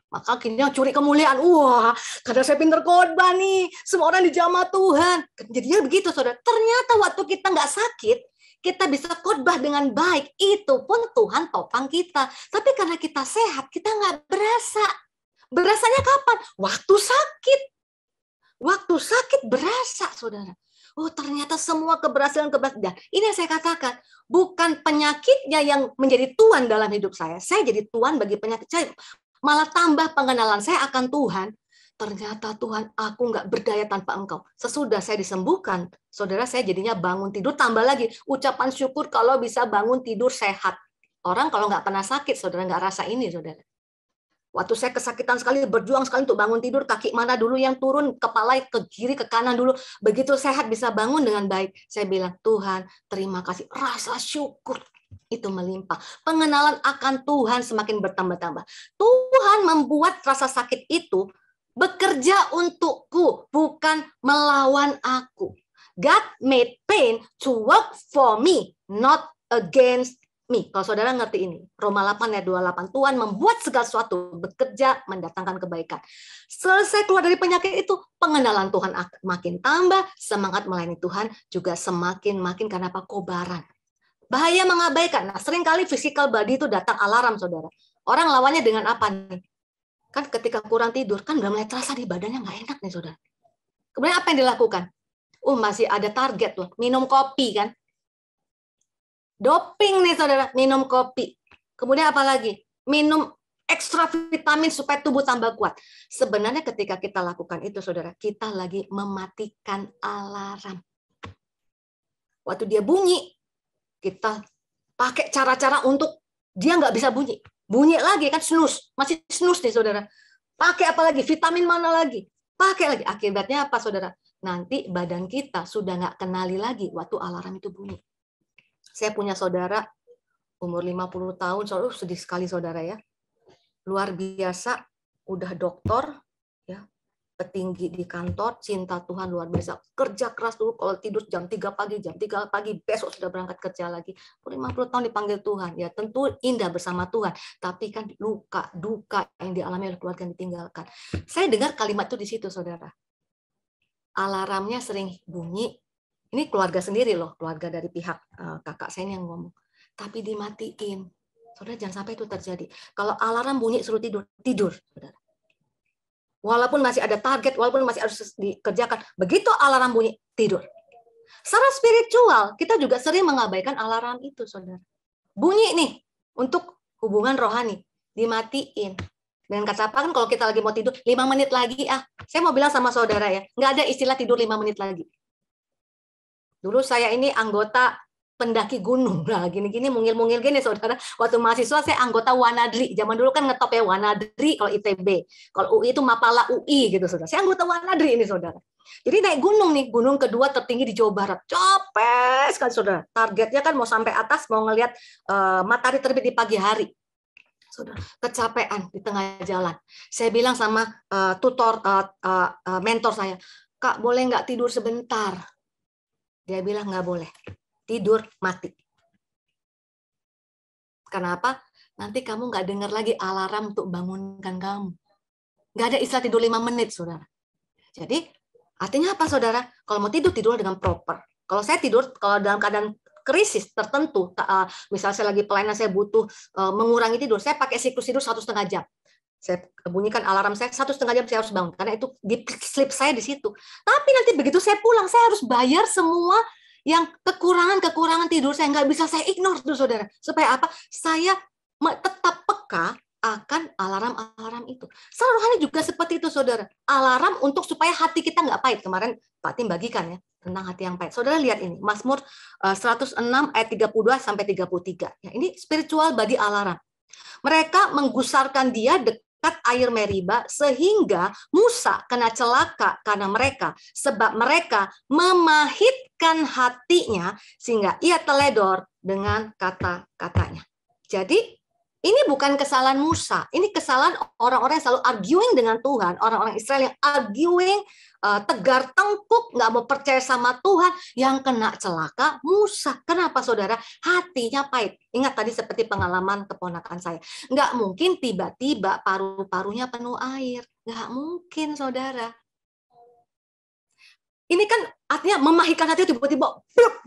Maka kini yang curi kemuliaan. Wah, kadang saya pinter korban nih. Semua orang dijamah Tuhan. Jadinya begitu, saudara. Ternyata waktu kita nggak sakit, kita bisa khotbah dengan baik, itu pun Tuhan topang kita. Tapi karena kita sehat, kita nggak berasa. Berasanya kapan? Waktu sakit. Waktu sakit berasa, saudara. Oh ternyata semua keberhasilan keberhasilan. Ini yang saya katakan, bukan penyakitnya yang menjadi tuan dalam hidup saya. Saya jadi tuan bagi penyakit saya. Malah tambah pengenalan saya akan Tuhan, ternyata Tuhan aku nggak berdaya tanpa engkau. Sesudah saya disembuhkan, saudara saya jadinya bangun tidur, tambah lagi ucapan syukur kalau bisa bangun tidur sehat. Orang kalau nggak pernah sakit, saudara nggak rasa ini, saudara. Waktu saya kesakitan sekali, berjuang sekali untuk bangun tidur, kaki mana dulu yang turun, kepala ke kiri, ke kanan dulu. Begitu sehat, bisa bangun dengan baik. Saya bilang, Tuhan, terima kasih. Rasa syukur itu melimpah. Pengenalan akan Tuhan semakin bertambah-tambah. Tuhan membuat rasa sakit itu bekerja untukku, bukan melawan aku. God made pain to work for me, not against me. Kalau saudara ngerti ini, Roma 8 ayat 28, Tuhan membuat segala sesuatu bekerja mendatangkan kebaikan. Selesai keluar dari penyakit itu, pengenalan Tuhan makin tambah, semangat melayani Tuhan juga semakin makin karena apa? Kobaran. Bahaya mengabaikan. Nah, seringkali physical body itu datang alarm, saudara. Orang lawannya dengan apa nih? Kan ketika kurang tidur, kan udah mulai terasa di badannya nggak enak nih, saudara. Kemudian apa yang dilakukan? Uh, masih ada target loh, minum kopi kan. Doping nih, saudara, minum kopi. Kemudian apa lagi? Minum ekstra vitamin supaya tubuh tambah kuat. Sebenarnya ketika kita lakukan itu, saudara, kita lagi mematikan alarm. Waktu dia bunyi, kita pakai cara-cara untuk dia nggak bisa bunyi bunyi lagi kan snus, masih snus nih saudara. Pakai apa lagi? Vitamin mana lagi? Pakai lagi. Akibatnya apa saudara? Nanti badan kita sudah nggak kenali lagi waktu alarm itu bunyi. Saya punya saudara umur 50 tahun, selalu uh, sedih sekali saudara ya. Luar biasa, udah dokter, petinggi di kantor, cinta Tuhan luar biasa. Kerja keras dulu kalau tidur jam 3 pagi, jam 3 pagi, besok sudah berangkat kerja lagi. 50 tahun dipanggil Tuhan. Ya tentu indah bersama Tuhan, tapi kan luka, duka yang dialami oleh keluarga yang ditinggalkan. Saya dengar kalimat itu di situ, Saudara. Alarmnya sering bunyi. Ini keluarga sendiri loh, keluarga dari pihak eh, kakak saya yang ngomong. Tapi dimatiin. Saudara jangan sampai itu terjadi. Kalau alarm bunyi suruh tidur, tidur. Walaupun masih ada target, walaupun masih harus dikerjakan. Begitu alarm bunyi, tidur. Secara spiritual, kita juga sering mengabaikan alarm itu, saudara. Bunyi nih, untuk hubungan rohani. Dimatiin. Dan kata apa kan kalau kita lagi mau tidur, lima menit lagi ah. Saya mau bilang sama saudara ya, nggak ada istilah tidur lima menit lagi. Dulu saya ini anggota pendaki gunung nah gini-gini mungil-mungil gini saudara waktu mahasiswa saya anggota Wanadri zaman dulu kan ngetop ya Wanadri kalau ITB kalau UI itu Mapala UI gitu saudara saya anggota Wanadri ini saudara jadi naik gunung nih gunung kedua tertinggi di Jawa Barat copes kan saudara targetnya kan mau sampai atas mau ngelihat uh, matahari terbit di pagi hari saudara kecapean di tengah jalan saya bilang sama uh, tutor atau uh, uh, mentor saya kak boleh nggak tidur sebentar dia bilang nggak boleh tidur mati. Kenapa? Nanti kamu nggak dengar lagi alarm untuk bangunkan kamu. Nggak ada istilah tidur lima menit, saudara. Jadi artinya apa, saudara? Kalau mau tidur tidur dengan proper. Kalau saya tidur kalau dalam keadaan krisis tertentu, eh, misalnya saya lagi pelayanan saya butuh eh, mengurangi tidur, saya pakai siklus tidur satu setengah jam saya bunyikan alarm saya satu setengah jam saya harus bangun karena itu di sleep saya di situ. Tapi nanti begitu saya pulang saya harus bayar semua yang kekurangan-kekurangan tidur saya nggak bisa saya ignore tuh saudara. Supaya apa? Saya tetap peka akan alarm-alarm itu. Selalu hanya juga seperti itu, saudara. Alarm untuk supaya hati kita nggak pahit. Kemarin Pak Tim bagikan ya, tentang hati yang pahit. Saudara lihat ini, Mazmur 106 eh, ayat 32 sampai 33. Ya, ini spiritual body alarm. Mereka menggusarkan dia dekat air Meriba sehingga Musa kena celaka karena mereka sebab mereka memahitkan hatinya sehingga ia teledor dengan kata-katanya. Jadi ini bukan kesalahan Musa, ini kesalahan orang-orang yang selalu arguing dengan Tuhan, orang-orang Israel yang arguing, eh, tegar tengkuk, nggak mau percaya sama Tuhan, yang kena celaka Musa. Kenapa saudara? Hatinya pahit. Ingat tadi seperti pengalaman keponakan saya. Nggak mungkin tiba-tiba paru-parunya penuh air. Nggak mungkin saudara ini kan artinya memahitkan hati tiba-tiba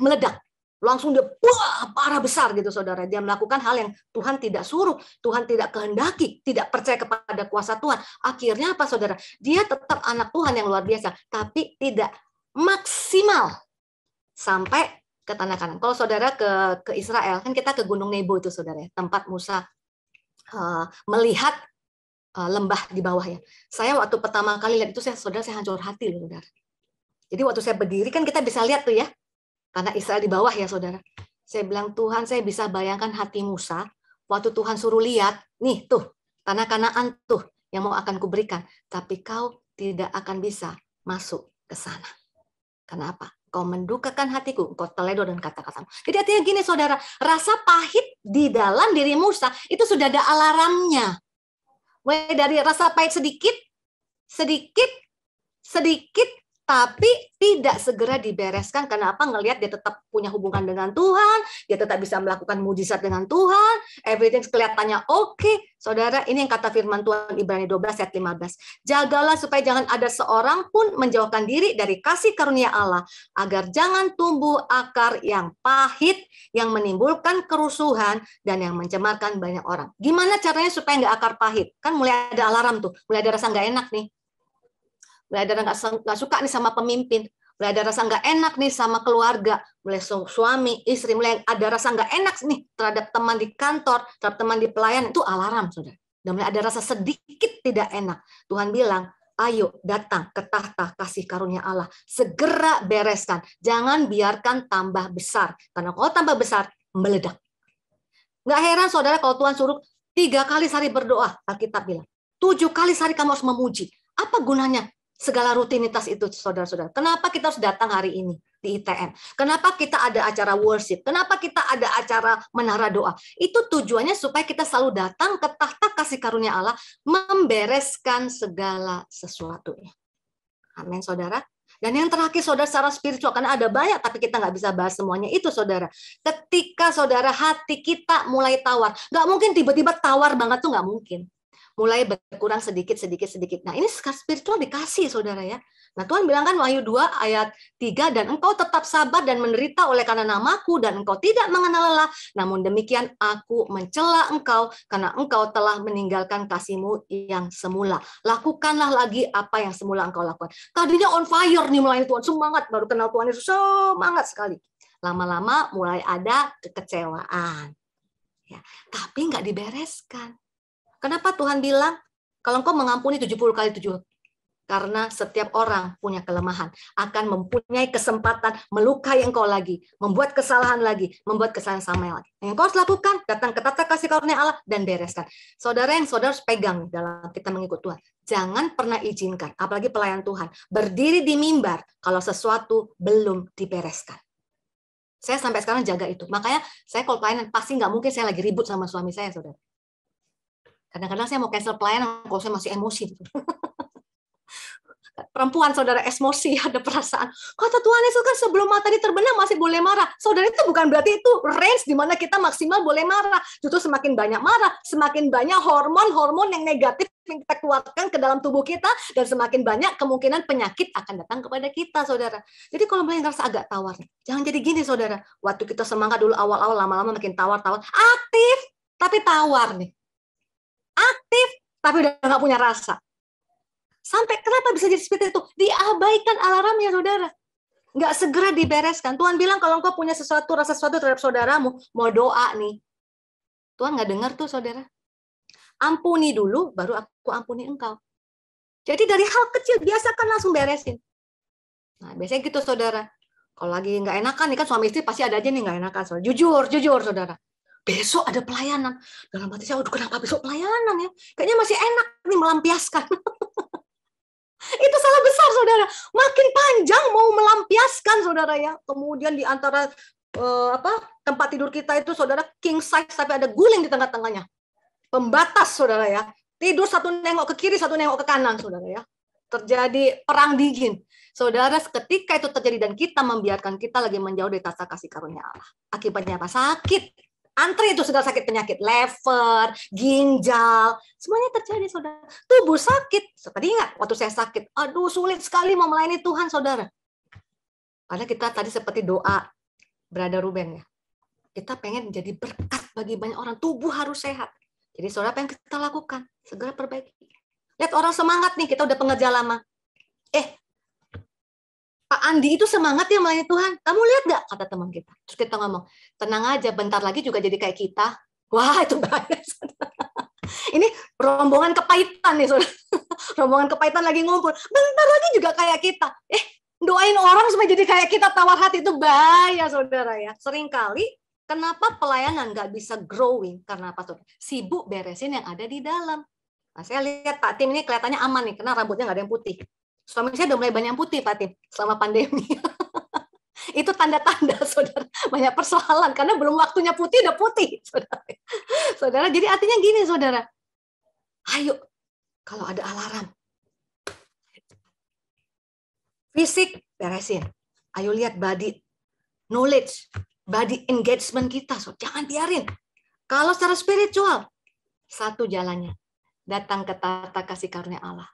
meledak langsung dia wah, parah besar gitu saudara. Dia melakukan hal yang Tuhan tidak suruh, Tuhan tidak kehendaki, tidak percaya kepada kuasa Tuhan. Akhirnya apa saudara? Dia tetap anak Tuhan yang luar biasa, tapi tidak maksimal sampai ke tanah kanan. Kalau saudara ke ke Israel, kan kita ke Gunung Nebo itu saudara, ya, tempat Musa uh, melihat uh, lembah di bawah ya. Saya waktu pertama kali lihat itu saya saudara saya hancur hati loh saudara. Jadi waktu saya berdiri kan kita bisa lihat tuh ya karena Israel di bawah ya saudara. Saya bilang, Tuhan saya bisa bayangkan hati Musa waktu Tuhan suruh lihat, nih tuh, tanah kanaan tuh yang mau akan kuberikan. Tapi kau tidak akan bisa masuk ke sana. Kenapa? Kau mendukakan hatiku, Kau teledo dan kata kata Jadi artinya gini saudara, rasa pahit di dalam diri Musa itu sudah ada alarmnya. Mulai dari rasa pahit sedikit, sedikit, sedikit, tapi tidak segera dibereskan karena apa ngelihat dia tetap punya hubungan dengan Tuhan, dia tetap bisa melakukan mujizat dengan Tuhan, everything kelihatannya oke. Okay. Saudara, ini yang kata firman Tuhan Ibrani 12 ayat 15. Jagalah supaya jangan ada seorang pun menjauhkan diri dari kasih karunia Allah, agar jangan tumbuh akar yang pahit, yang menimbulkan kerusuhan, dan yang mencemarkan banyak orang. Gimana caranya supaya nggak akar pahit? Kan mulai ada alarm tuh, mulai ada rasa nggak enak nih mulai ada nggak nggak suka nih sama pemimpin, mulai ada rasa nggak enak nih sama keluarga, mulai suami, istri, mulai ada rasa nggak enak nih terhadap teman di kantor, terhadap teman di pelayan itu alarm saudara. Dan mulai ada rasa sedikit tidak enak. Tuhan bilang, ayo datang ke tahta kasih karunia Allah. Segera bereskan. Jangan biarkan tambah besar. Karena kalau tambah besar, meledak. Nggak heran saudara kalau Tuhan suruh tiga kali sehari berdoa, Alkitab bilang. Tujuh kali sehari kamu harus memuji. Apa gunanya segala rutinitas itu saudara-saudara. Kenapa kita harus datang hari ini di ITM? Kenapa kita ada acara worship? Kenapa kita ada acara menara doa? Itu tujuannya supaya kita selalu datang ke tahta kasih karunia Allah membereskan segala sesuatunya. Amin, saudara. Dan yang terakhir, saudara, secara spiritual, karena ada banyak, tapi kita nggak bisa bahas semuanya. Itu, saudara, ketika saudara hati kita mulai tawar, nggak mungkin tiba-tiba tawar banget tuh nggak mungkin mulai berkurang sedikit sedikit sedikit. Nah, ini spiritual dikasih Saudara ya. Nah, Tuhan bilang kan Wahyu 2 ayat 3 dan engkau tetap sabar dan menderita oleh karena namaku dan engkau tidak mengenal lelah. Namun demikian aku mencela engkau karena engkau telah meninggalkan kasihmu yang semula. Lakukanlah lagi apa yang semula engkau lakukan. Tadinya on fire nih mulai Tuhan, semangat baru kenal Tuhan itu semangat sekali. Lama-lama mulai ada kekecewaan. Ya, tapi nggak dibereskan. Kenapa Tuhan bilang kalau engkau mengampuni 70 kali 7? Karena setiap orang punya kelemahan, akan mempunyai kesempatan melukai engkau lagi, membuat kesalahan lagi, membuat kesalahan sama yang lain. Yang engkau harus lakukan, datang ke tata kasih karunia Allah dan bereskan. Saudara yang saudara harus pegang dalam kita mengikut Tuhan. Jangan pernah izinkan, apalagi pelayan Tuhan, berdiri di mimbar kalau sesuatu belum dibereskan. Saya sampai sekarang jaga itu. Makanya saya kalau pelayanan pasti nggak mungkin saya lagi ribut sama suami saya, saudara. Kadang-kadang saya mau cancel pelayanan kalau saya masih emosi. Gitu. Perempuan saudara emosi ada perasaan. Kata Tuhan Yesus kan sebelum matahari terbenam masih boleh marah. Saudara itu bukan berarti itu range di mana kita maksimal boleh marah. Justru semakin banyak marah, semakin banyak hormon-hormon yang negatif yang kita keluarkan ke dalam tubuh kita dan semakin banyak kemungkinan penyakit akan datang kepada kita, saudara. Jadi kalau mulai rasa agak tawar, jangan jadi gini, saudara. Waktu kita semangat dulu awal-awal, lama-lama makin tawar-tawar, aktif tapi tawar nih aktif tapi udah nggak punya rasa. Sampai kenapa bisa jadi seperti itu? Diabaikan alarmnya, saudara. Nggak segera dibereskan. Tuhan bilang kalau engkau punya sesuatu, rasa sesuatu terhadap saudaramu, mau doa nih. Tuhan nggak dengar tuh, saudara. Ampuni dulu, baru aku ampuni engkau. Jadi dari hal kecil, biasakan langsung beresin. Nah, biasanya gitu, saudara. Kalau lagi nggak enakan, nih kan suami istri pasti ada aja nih nggak enakan. Saudara. Jujur, jujur, saudara besok ada pelayanan. Dalam hati saya, udah kenapa besok pelayanan ya? Kayaknya masih enak nih melampiaskan. itu salah besar saudara. Makin panjang mau melampiaskan saudara ya. Kemudian di antara eh, apa tempat tidur kita itu saudara king size tapi ada guling di tengah-tengahnya. Pembatas saudara ya. Tidur satu nengok ke kiri, satu nengok ke kanan saudara ya. Terjadi perang dingin. Saudara, ketika itu terjadi dan kita membiarkan kita lagi menjauh dari tata kasih karunia Allah. Akibatnya apa? Sakit antri itu segala sakit penyakit lever, ginjal, semuanya terjadi saudara. Tubuh sakit, seperti ingat waktu saya sakit, aduh sulit sekali mau melayani Tuhan saudara. Karena kita tadi seperti doa berada Ruben ya. Kita pengen jadi berkat bagi banyak orang, tubuh harus sehat. Jadi saudara apa yang kita lakukan? Segera perbaiki. Lihat orang semangat nih, kita udah pengerja lama. Eh, Pak Andi itu semangat ya melayani Tuhan. Kamu lihat nggak kata teman kita? Terus kita ngomong, tenang aja, bentar lagi juga jadi kayak kita. Wah itu bahaya. Ini rombongan kepahitan nih, saudara. rombongan kepahitan lagi ngumpul. Bentar lagi juga kayak kita. Eh, doain orang supaya jadi kayak kita tawar hati itu bahaya, saudara ya. Sering kali Kenapa pelayanan nggak bisa growing? Karena apa tuh? Sibuk beresin yang ada di dalam. Nah, saya lihat Pak Tim ini kelihatannya aman nih, karena rambutnya nggak ada yang putih. Suami saya udah mulai banyak putih, Pak Tim, selama pandemi. itu tanda-tanda saudara banyak persoalan karena belum waktunya putih udah putih saudara saudara jadi artinya gini saudara ayo kalau ada alarm fisik beresin ayo lihat body knowledge body engagement kita so jangan biarin kalau secara spiritual satu jalannya datang ke tata kasih karunia Allah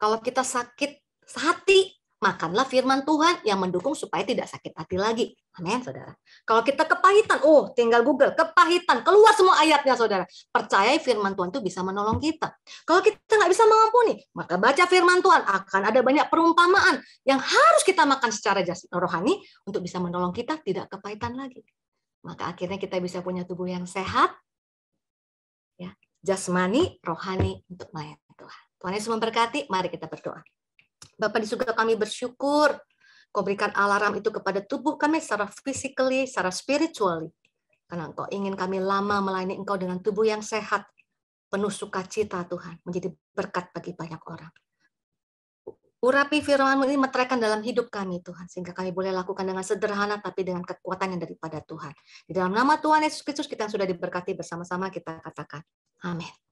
kalau kita sakit hati, makanlah firman Tuhan yang mendukung supaya tidak sakit hati lagi. Amin, saudara. Kalau kita kepahitan, oh tinggal Google, kepahitan, keluar semua ayatnya, saudara. Percayai firman Tuhan itu bisa menolong kita. Kalau kita nggak bisa mengampuni, maka baca firman Tuhan. Akan ada banyak perumpamaan yang harus kita makan secara rohani untuk bisa menolong kita tidak kepahitan lagi. Maka akhirnya kita bisa punya tubuh yang sehat, ya, jasmani, rohani untuk melayani Tuhan. Tuhan Yesus memberkati, mari kita berdoa. Bapak di surga kami bersyukur Kau berikan alarm itu kepada tubuh kami secara physically, secara spiritually. Karena Engkau ingin kami lama melayani Engkau dengan tubuh yang sehat, penuh sukacita Tuhan, menjadi berkat bagi banyak orang. Urapi firman ini meteraikan dalam hidup kami Tuhan, sehingga kami boleh lakukan dengan sederhana tapi dengan kekuatan yang daripada Tuhan. Di dalam nama Tuhan Yesus Kristus kita sudah diberkati bersama-sama kita katakan. Amin.